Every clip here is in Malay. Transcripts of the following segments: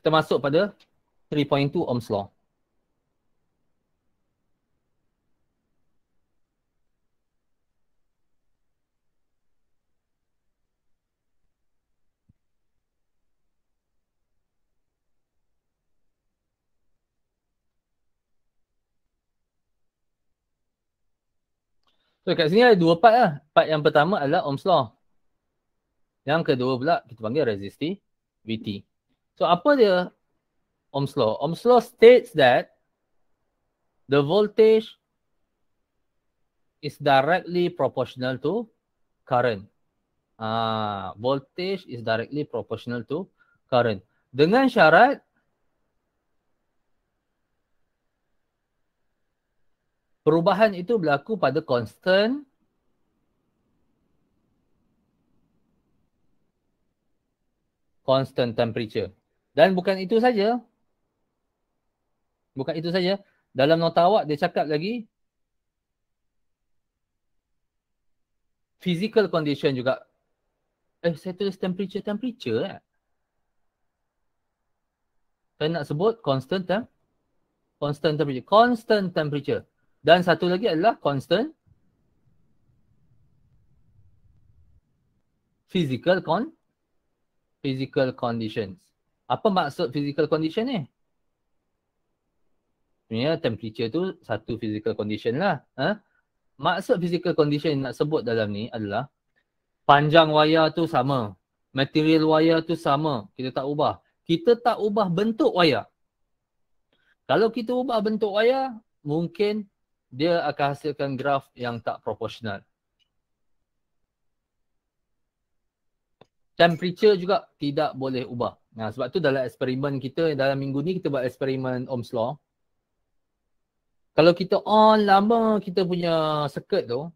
kita masuk pada 3.2 Ohm's Law. So kat sini ada dua part lah. Part yang pertama adalah Ohm's Law. Yang kedua pula kita panggil resistivity. So apa dia Ohm's law? Ohm's law states that the voltage is directly proportional to current. Ah, voltage is directly proportional to current. Dengan syarat perubahan itu berlaku pada constant constant temperature. Dan bukan itu saja. Bukan itu saja. Dalam nota awak dia cakap lagi physical condition juga. Eh saya tulis temperature temperature eh. Saya nak sebut constant eh? constant temperature. Constant temperature. Dan satu lagi adalah constant physical con physical conditions apa maksud physical condition ni? Sebenarnya temperature tu satu physical condition lah. Eh? Maksud physical condition yang nak sebut dalam ni adalah panjang wayar tu sama. Material wayar tu sama. Kita tak ubah. Kita tak ubah bentuk wayar. Kalau kita ubah bentuk wayar, mungkin dia akan hasilkan graf yang tak proporsional. Temperature juga tidak boleh ubah. Nah, sebab tu dalam eksperimen kita dalam minggu ni kita buat eksperimen Ohm's law. Kalau kita on oh, lama kita punya circuit tu,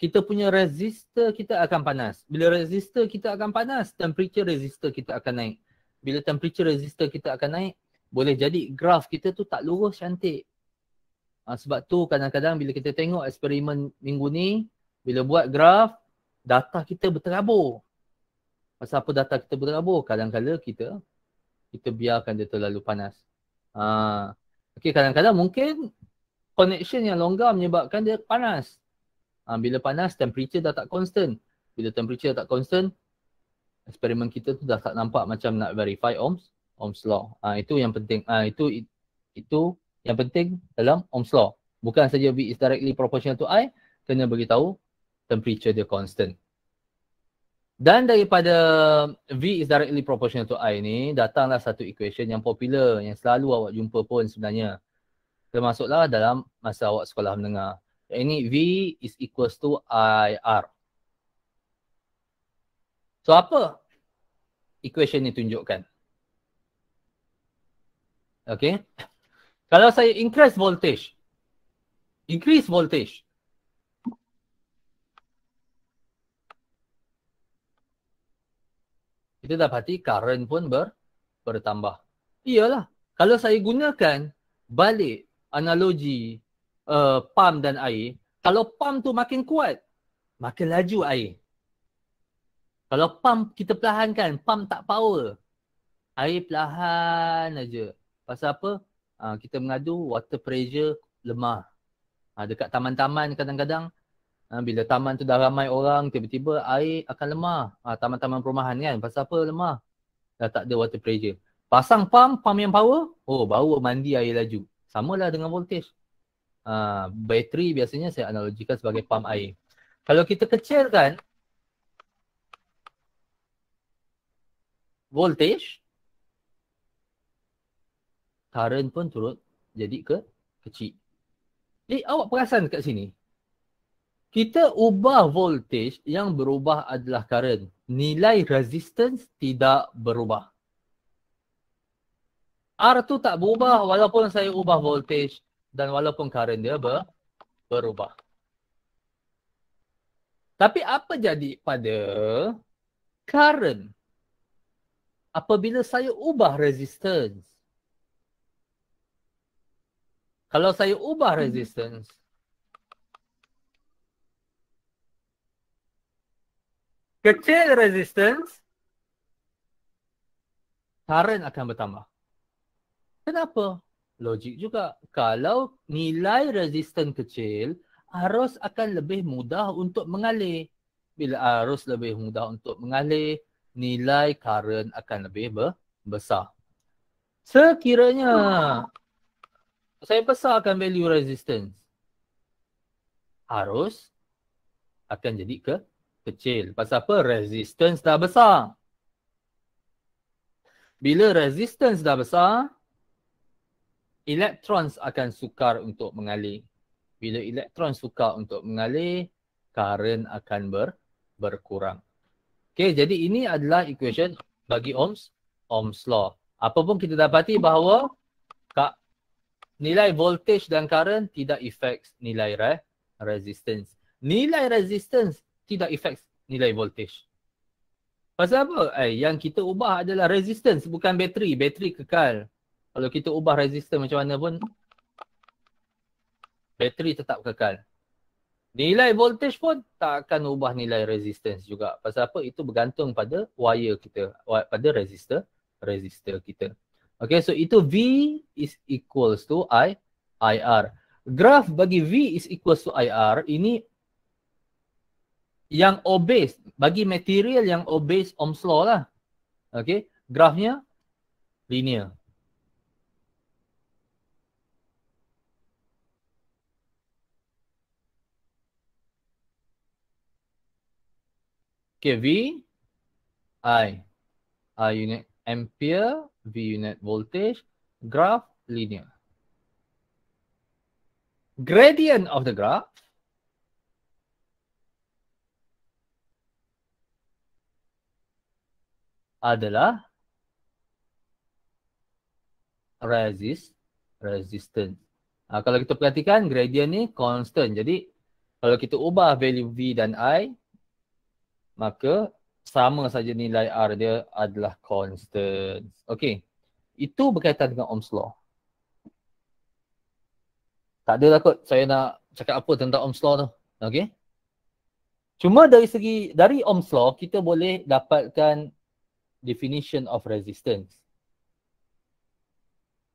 kita punya resistor kita akan panas. Bila resistor kita akan panas, temperature resistor kita akan naik. Bila temperature resistor kita akan naik, boleh jadi graf kita tu tak lurus cantik. Ha, sebab tu kadang-kadang bila kita tengok eksperimen minggu ni, bila buat graf, data kita berterabur. Pasal apa data kita berlabur? Kadang-kadang kita kita biarkan dia terlalu panas. Ha. Okey, kadang-kadang mungkin connection yang longgar menyebabkan dia panas. Ha. bila panas, temperature dah tak constant. Bila temperature dah tak constant, eksperimen kita tu dah tak nampak macam nak verify ohms ohms law. Ha. itu yang penting. Ha. itu itu yang penting dalam ohms law. Bukan saja V is directly proportional to I, kena beritahu temperature dia constant. Dan daripada V is directly proportional to I ni, datanglah satu equation yang popular yang selalu awak jumpa pun sebenarnya. Termasuklah dalam masa awak sekolah menengah. Ini V is equals to IR. So apa equation ni tunjukkan? Okay. Kalau saya increase voltage, increase voltage, kita dapati current pun ber, bertambah. Iyalah. Kalau saya gunakan balik analogi uh, eh, pam dan air, kalau pam tu makin kuat, makin laju air. Kalau pam kita perlahankan, pam tak power. Air perlahan aja. Pasal apa? Uh, kita mengadu water pressure lemah. Uh, dekat taman-taman kadang-kadang Ha, bila taman tu dah ramai orang, tiba-tiba air akan lemah. Ha, taman-taman perumahan kan. Pasal apa lemah? Dah tak ada water pressure. Pasang pump, pump yang power, oh bau mandi air laju. Sama lah dengan voltage. Ha, bateri biasanya saya analogikan sebagai pump air. Kalau kita kecilkan, voltage, current pun turut jadi ke kecil. Jadi awak perasan kat sini, kita ubah voltage yang berubah adalah current. Nilai resistance tidak berubah. R tu tak berubah walaupun saya ubah voltage dan walaupun current dia ber- berubah. Tapi apa jadi pada current? Apabila saya ubah resistance. Kalau saya ubah hmm. resistance, kecil resistance, current akan bertambah. Kenapa? Logik juga. Kalau nilai resistance kecil, arus akan lebih mudah untuk mengalir. Bila arus lebih mudah untuk mengalir, nilai current akan lebih besar. Sekiranya saya besarkan value resistance, arus akan jadi ke kecil. Pasal apa? Resistance dah besar. Bila resistance dah besar, elektron akan sukar untuk mengalir. Bila elektron sukar untuk mengalir, current akan ber berkurang. Okey, jadi ini adalah equation bagi Ohm's Ohm's law. Apa pun kita dapati bahawa kak nilai voltage dan current tidak affects nilai re resistance. Nilai resistance tidak efek nilai voltage. Pasal apa? Eh, yang kita ubah adalah resistance bukan bateri. Bateri kekal. Kalau kita ubah resistance macam mana pun bateri tetap kekal. Nilai voltage pun tak akan ubah nilai resistance juga. Pasal apa? Itu bergantung pada wire kita. Pada resistor. Resistor kita. Okay, so itu V is equals to I, IR. Graph bagi V is equals to IR, ini yang obes bagi material yang obes Ohm's law lah. okay? grafnya linear. Okay, V, I, I unit ampere, V unit voltage, graph linear. Gradient of the graph adalah resist resistance. Ha, kalau kita perhatikan gradient ni constant. Jadi kalau kita ubah value V dan I maka sama saja nilai R dia adalah constant. Okey. Itu berkaitan dengan Ohm's law. Tak adalah kot saya nak cakap apa tentang Ohm's law tu. Okey. Cuma dari segi dari Ohm's law kita boleh dapatkan definition of resistance.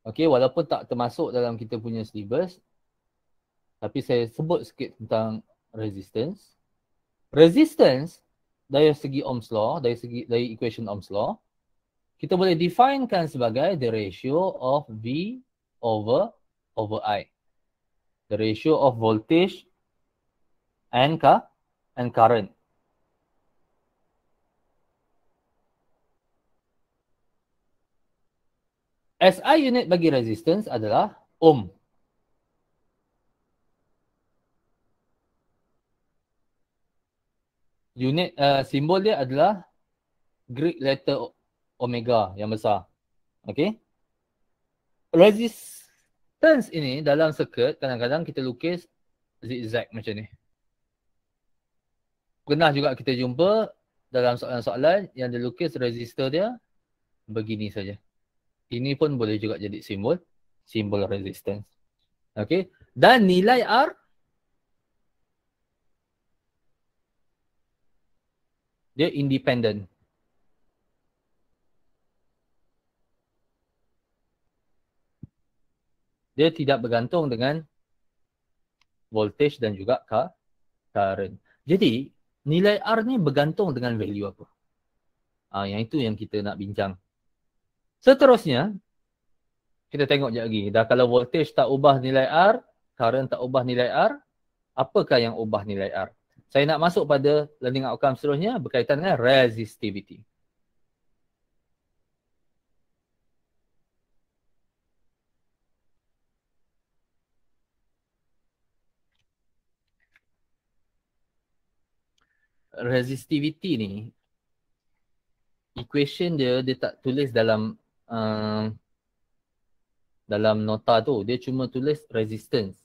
Okay, walaupun tak termasuk dalam kita punya syllabus, tapi saya sebut sikit tentang resistance. Resistance dari segi Ohm's law, dari segi dari equation Ohm's law, kita boleh definekan sebagai the ratio of V over over I. The ratio of voltage and ka and current. SI unit bagi resistance adalah ohm. Unit uh, simbol dia adalah Greek letter omega yang besar. Okay. Resistance ini dalam circuit kadang-kadang kita lukis zigzag macam ni. Pernah juga kita jumpa dalam soalan-soalan yang dilukis resistor dia begini saja ini pun boleh juga jadi simbol simbol resistance. Okay, Dan nilai R dia independent. Dia tidak bergantung dengan voltage dan juga current. Jadi nilai R ni bergantung dengan value apa? Ah, yang itu yang kita nak bincang. Seterusnya, kita tengok je lagi. Dah kalau voltage tak ubah nilai R, current tak ubah nilai R, apakah yang ubah nilai R? Saya nak masuk pada learning outcome seterusnya berkaitan dengan resistivity. resistivity ni equation dia dia tak tulis dalam uh, dalam nota tu dia cuma tulis resistance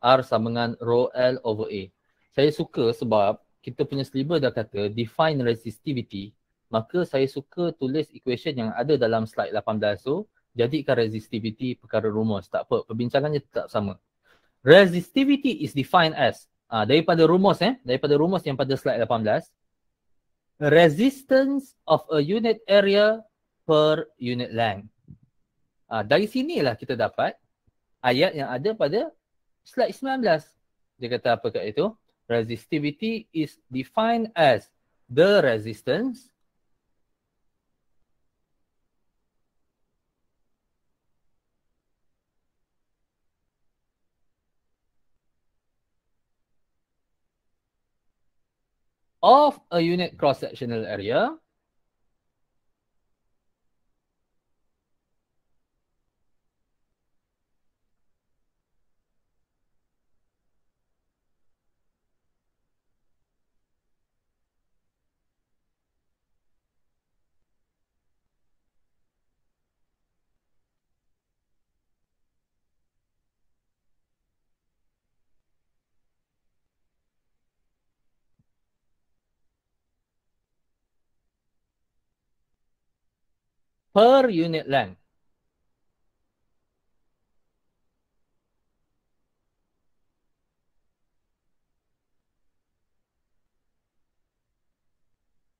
R sama dengan rho L over A saya suka sebab kita punya sliver dah kata define resistivity maka saya suka tulis equation yang ada dalam slide 18 tu jadikan resistivity perkara rumus tak apa perbincangannya tetap sama resistivity is defined as uh, daripada rumus eh daripada rumus yang pada slide 18 resistance of a unit area per unit length. Ha, dari sinilah kita dapat ayat yang ada pada slide 19. Dia kata apa kat itu? Resistivity is defined as the resistance of a unit cross-sectional area per unit length.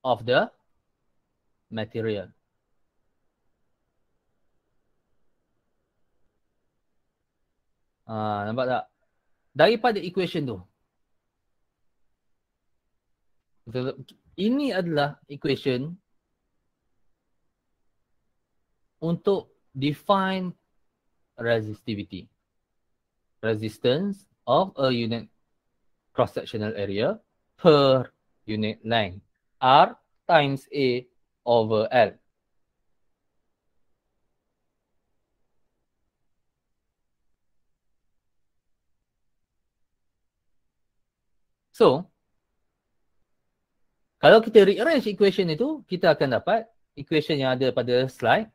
of the material. Ha, nampak tak? Daripada equation tu. Ini adalah equation untuk define resistivity. Resistance of a unit cross-sectional area per unit length. R times A over L. So, kalau kita rearrange equation itu, kita akan dapat equation yang ada pada slide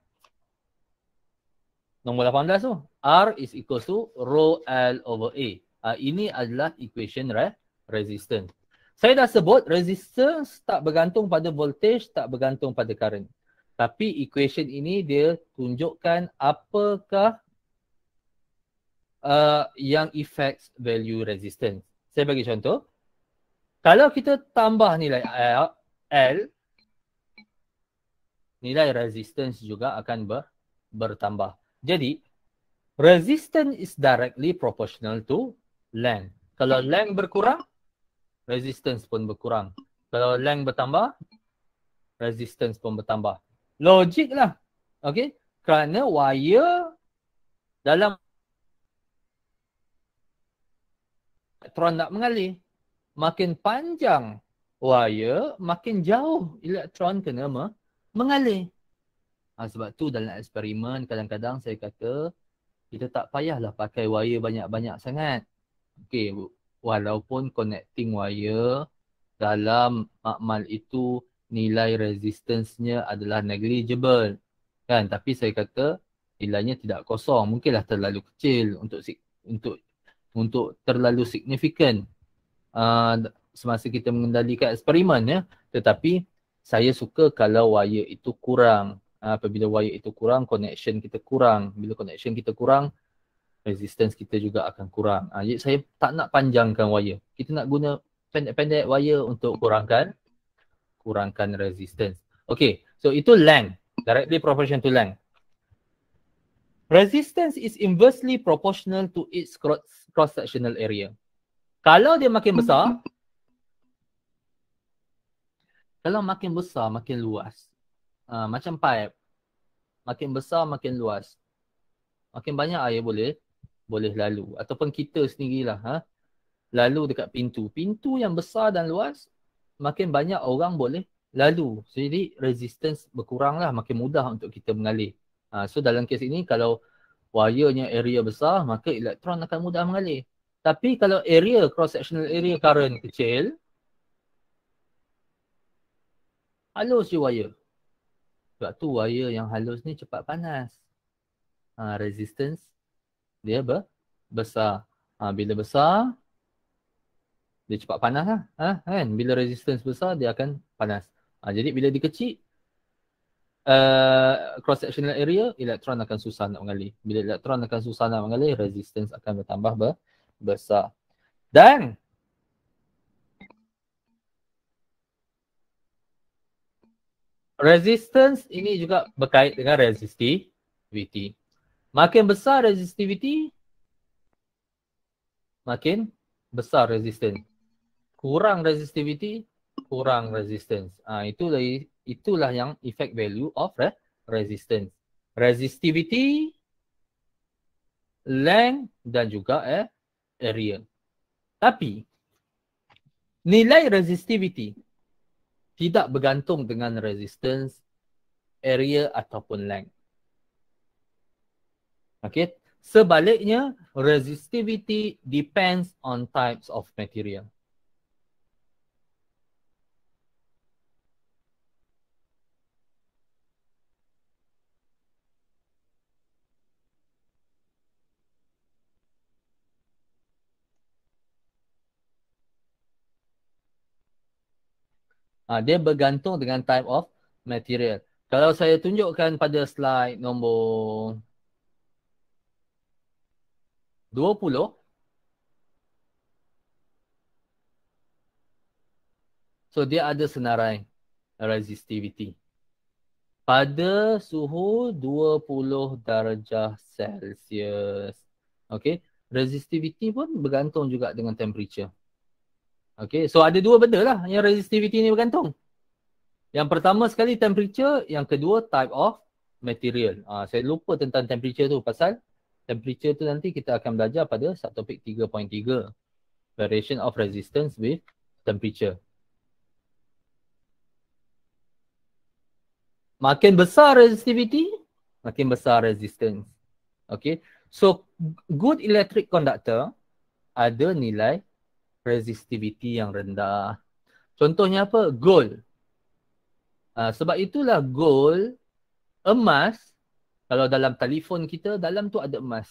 nombor 18 tu. R is equal to rho L over A. Uh, ini adalah equation re- resistance. Saya dah sebut resistance tak bergantung pada voltage, tak bergantung pada current. Tapi equation ini dia tunjukkan apakah uh, yang effects value resistance. Saya bagi contoh. Kalau kita tambah nilai L, eh, L nilai resistance juga akan ber, bertambah. Jadi, resistance is directly proportional to length. Kalau length berkurang, resistance pun berkurang. Kalau length bertambah, resistance pun bertambah. Logik lah. Okay? Kerana wire dalam elektron nak mengalir. Makin panjang wire, makin jauh elektron kena mengalir. Ha, sebab tu dalam eksperimen kadang-kadang saya kata kita tak payahlah pakai wire banyak-banyak sangat. Okey, walaupun connecting wire dalam makmal itu nilai resistance adalah negligible. Kan? Tapi saya kata nilainya tidak kosong. Mungkinlah terlalu kecil untuk untuk untuk terlalu signifikan uh, semasa kita mengendalikan eksperimen ya. Tetapi saya suka kalau wire itu kurang apabila wayar itu kurang connection kita kurang bila connection kita kurang resistance kita juga akan kurang ha, jadi saya tak nak panjangkan wayar. kita nak guna pendek-pendek wire untuk kurangkan kurangkan resistance Okay, so itu length directly proportional to length resistance is inversely proportional to its cross sectional area kalau dia makin besar kalau makin besar makin luas Ah, macam pipe makin besar makin luas makin banyak air boleh boleh lalu ataupun kita sendirilah ha lalu dekat pintu pintu yang besar dan luas makin banyak orang boleh lalu jadi resistance berkuranglah makin mudah untuk kita mengalir ha, so dalam kes ini kalau wayanya area besar maka elektron akan mudah mengalir tapi kalau area cross sectional area current kecil halus je wire sebab tu wire yang halus ni cepat panas. Ha, resistance dia ber, besar. Ha, bila besar, dia cepat panas lah. Ha, kan? Bila resistance besar, dia akan panas. Ha, jadi bila dia kecil, uh, eh, cross-sectional area, elektron akan susah nak mengalir. Bila elektron akan susah nak mengalir, resistance akan bertambah ber, besar. Dan resistance ini juga berkait dengan resistivity. Makin besar resistivity, makin besar resistance. Kurang resistivity, kurang resistance. Ah ha, itu itulah yang effect value of eh, resistance. Resistivity, length dan juga eh area. Tapi nilai resistivity tidak bergantung dengan resistance area ataupun length. Okay. Sebaliknya, resistivity depends on types of material. Ha, dia bergantung dengan type of material. Kalau saya tunjukkan pada slide nombor 20. So dia ada senarai resistivity. Pada suhu 20 darjah Celsius. Okay. Resistivity pun bergantung juga dengan temperature. Okay, so ada dua benda lah yang resistivity ni bergantung. Yang pertama sekali temperature, yang kedua type of material. Uh, saya lupa tentang temperature tu pasal temperature tu nanti kita akan belajar pada subtopik 3.3. Variation of resistance with temperature. Makin besar resistivity, makin besar resistance. Okay, so good electric conductor ada nilai resistivity yang rendah. Contohnya apa? Gold. Uh, sebab itulah gold, emas, kalau dalam telefon kita, dalam tu ada emas.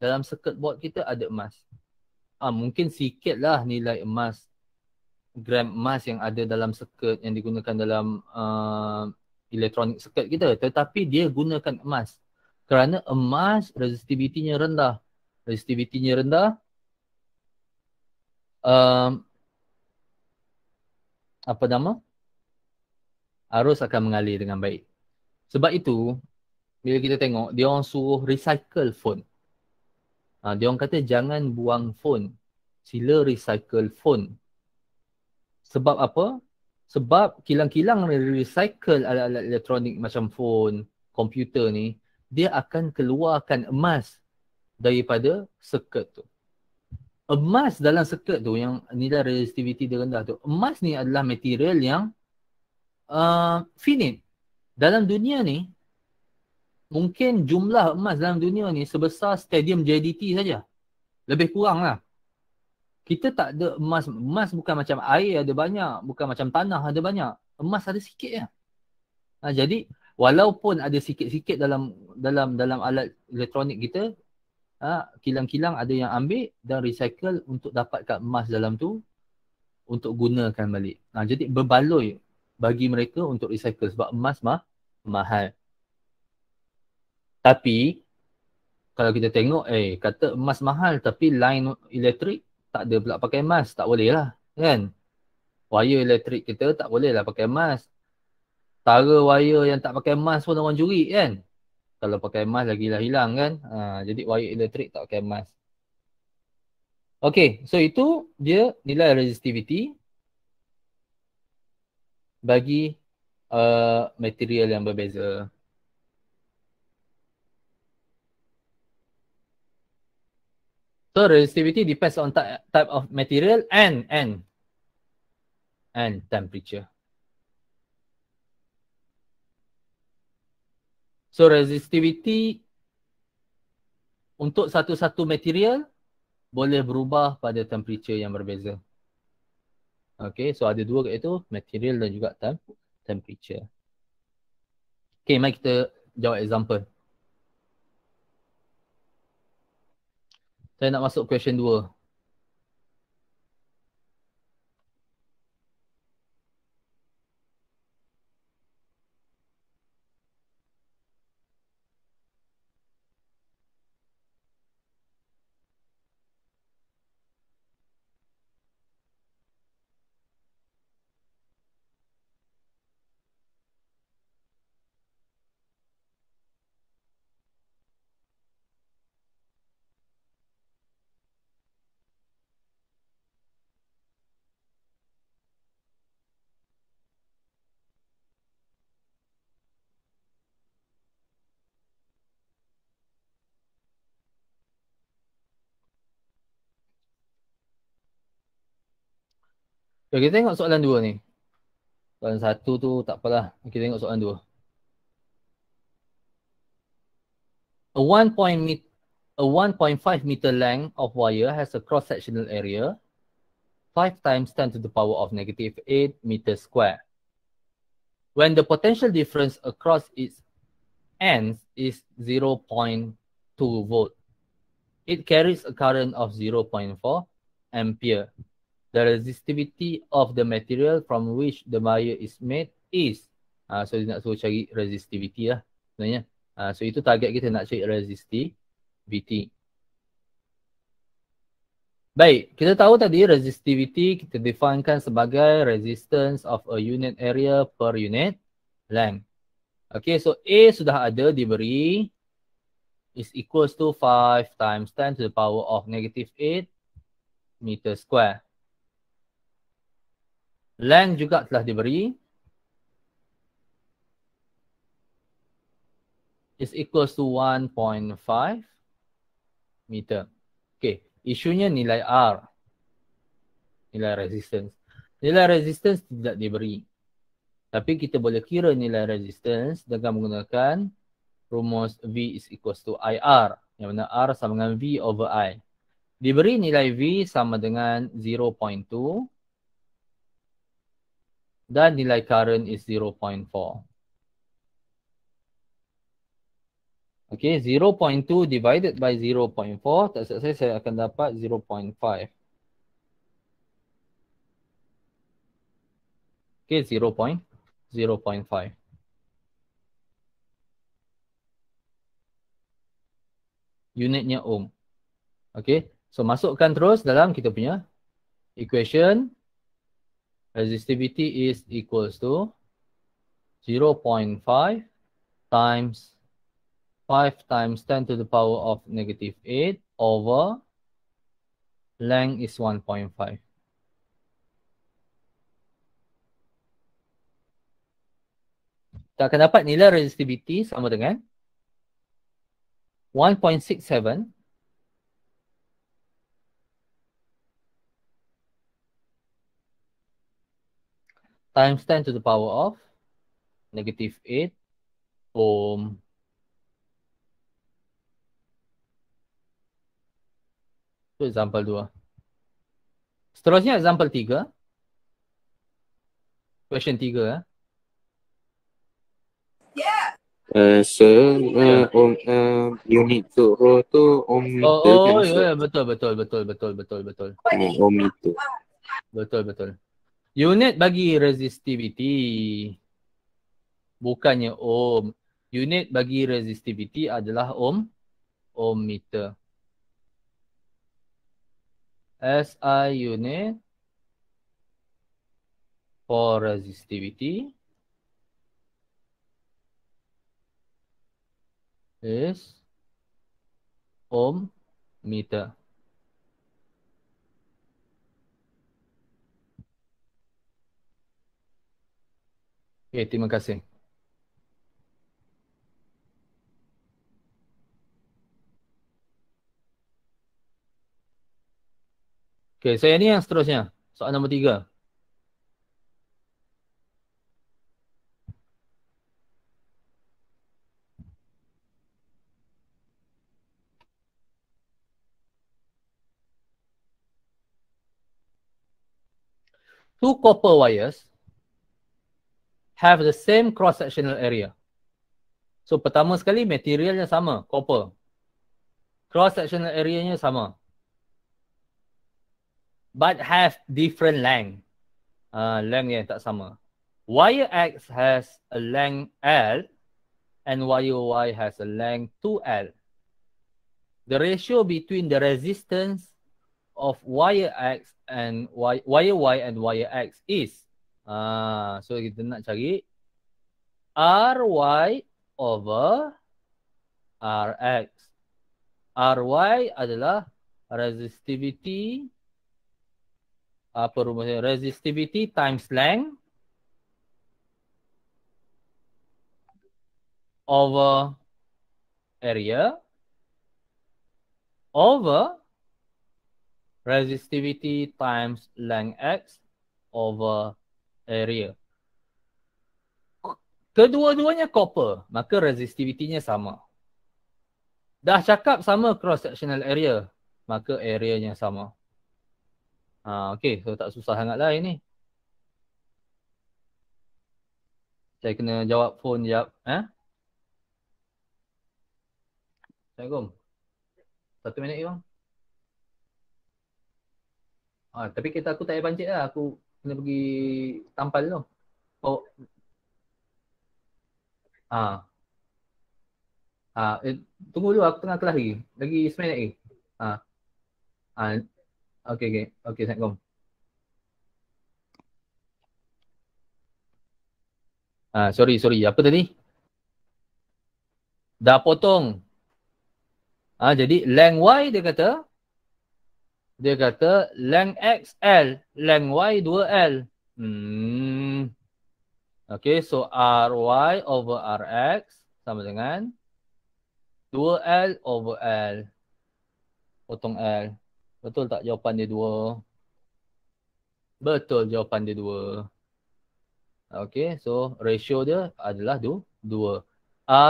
Dalam circuit board kita ada emas. Uh, mungkin sikit lah nilai emas, gram emas yang ada dalam circuit yang digunakan dalam uh, ah, elektronik circuit kita. Tetapi dia gunakan emas. Kerana emas resistivitinya rendah. Resistivitinya rendah, um, apa nama arus akan mengalir dengan baik sebab itu bila kita tengok dia orang suruh recycle phone ha, dia orang kata jangan buang phone sila recycle phone sebab apa sebab kilang-kilang recycle alat-alat elektronik macam phone komputer ni dia akan keluarkan emas daripada circuit tu emas dalam circuit tu yang nilai resistivity dia rendah tu emas ni adalah material yang uh, finite dalam dunia ni mungkin jumlah emas dalam dunia ni sebesar stadium JDT saja lebih kurang lah kita tak ada emas emas bukan macam air ada banyak bukan macam tanah ada banyak emas ada sikit ya ha, jadi walaupun ada sikit-sikit dalam dalam dalam alat elektronik kita ha, kilang-kilang ada yang ambil dan recycle untuk dapatkan emas dalam tu untuk gunakan balik. Ha, jadi berbaloi bagi mereka untuk recycle sebab emas mah mahal. Tapi kalau kita tengok eh kata emas mahal tapi line elektrik tak ada pula pakai emas, tak boleh lah kan. Wire elektrik kita tak boleh lah pakai emas. Tara wire yang tak pakai emas pun orang curi kan kalau pakai lagi lah hilang kan uh, jadi wire elektrik tak pakai mask Okay, so itu dia nilai resistivity bagi uh, material yang berbeza. So resistivity depends on type of material and and and temperature. So resistivity untuk satu-satu material boleh berubah pada temperature yang berbeza. Okay, so ada dua iaitu material dan juga temp temperature. Okay, mari kita jawab example. Saya nak masuk question dua. Okay, kita tengok soalan dua ni. Soalan satu tu tak apalah. Kita tengok soalan dua. A 1.5 met- meter length of wire has a cross-sectional area 5 times 10 to the power of negative 8 meter square. When the potential difference across its ends is 0.2 volt, it carries a current of 0.4 ampere the resistivity of the material from which the wire is made is. Uh, so dia nak suruh cari resistivity lah sebenarnya. Uh, so itu target kita nak cari resistivity. Baik, kita tahu tadi resistivity kita definekan sebagai resistance of a unit area per unit length. Okay, so A sudah ada diberi is equals to 5 times 10 to the power of negative 8 meter square. Length juga telah diberi. is equals to 1.5 meter. Okay, isunya nilai R. Nilai resistance. Nilai resistance tidak diberi. Tapi kita boleh kira nilai resistance dengan menggunakan rumus V is equals to IR. Yang mana R sama dengan V over I. Diberi nilai V sama dengan dan nilai current is 0.4. Okay, 0.2 divided by 0.4, tak selesai saya akan dapat 0.5. Okay, 0.0.5. Unitnya ohm. Okay, so masukkan terus dalam kita punya equation resistivity is equals to 0.5 times 5 times 10 to the power of negative 8 over length is 1.5. Kita akan dapat nilai resistivity sama dengan 1.67 times 10 to the power of negative 8 ohm. Itu example 2. Seterusnya example 3. Question 3 ya. Eh. Yeah. Uh, so, uh, um, uh, unit tu, oh, tu ohm meter. Oh, oh yeah, betul, betul, betul, betul, betul, betul. Oh, ohm meter. Betul, betul. Unit bagi resistivity. Bukannya ohm. Unit bagi resistivity adalah ohm. Ohm meter. SI unit for resistivity is ohm meter. Okay, terima kasih. Okay, saya ni yang seterusnya. Soalan nombor tiga. Two copper wires have the same cross-sectional area. So pertama sekali materialnya sama, copper. Cross-sectional area is sama. But have different length. Uh, length yang tak sama. Wire X has a length L and wire Y has a length 2L. The ratio between the resistance of wire X and wire Y and wire X is Ah, so kita nak cari ry over rx. ry adalah resistivity apa rumusnya? Resistivity times length over area over resistivity times length x over area. Eh, Kedua-duanya copper, maka resistivitinya sama. Dah cakap sama cross sectional area, maka areanya sama. Ha, okay, so tak susah sangat lah ini. Saya kena jawab phone jap. Eh? Assalamualaikum. Satu minit, Iwan. Ha, tapi kita aku tak payah pancit lah. Aku kena pergi tampal tu. Oh. ah, Ha, eh, tunggu dulu aku tengah kelas lagi. Lagi 9 minit lagi. Ha. Ha. Okey okey. Okey, Assalamualaikum. Ha, sorry, sorry. Apa tadi? Dah potong. Ha, jadi length Y dia kata dia kata length x L, length y 2L. Hmm. Okay, so Ry over Rx sama dengan 2L over L. Potong L. Betul tak jawapan dia 2? Betul jawapan dia 2. Okay, so ratio dia adalah 2.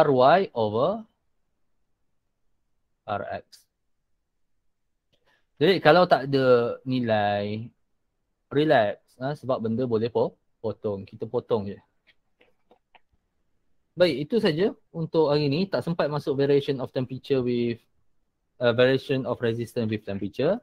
Ry over Rx. Jadi kalau tak ada nilai relax ha, sebab benda boleh potong. Kita potong je. Baik, itu saja untuk hari ni. Tak sempat masuk variation of temperature with uh, variation of resistance with temperature.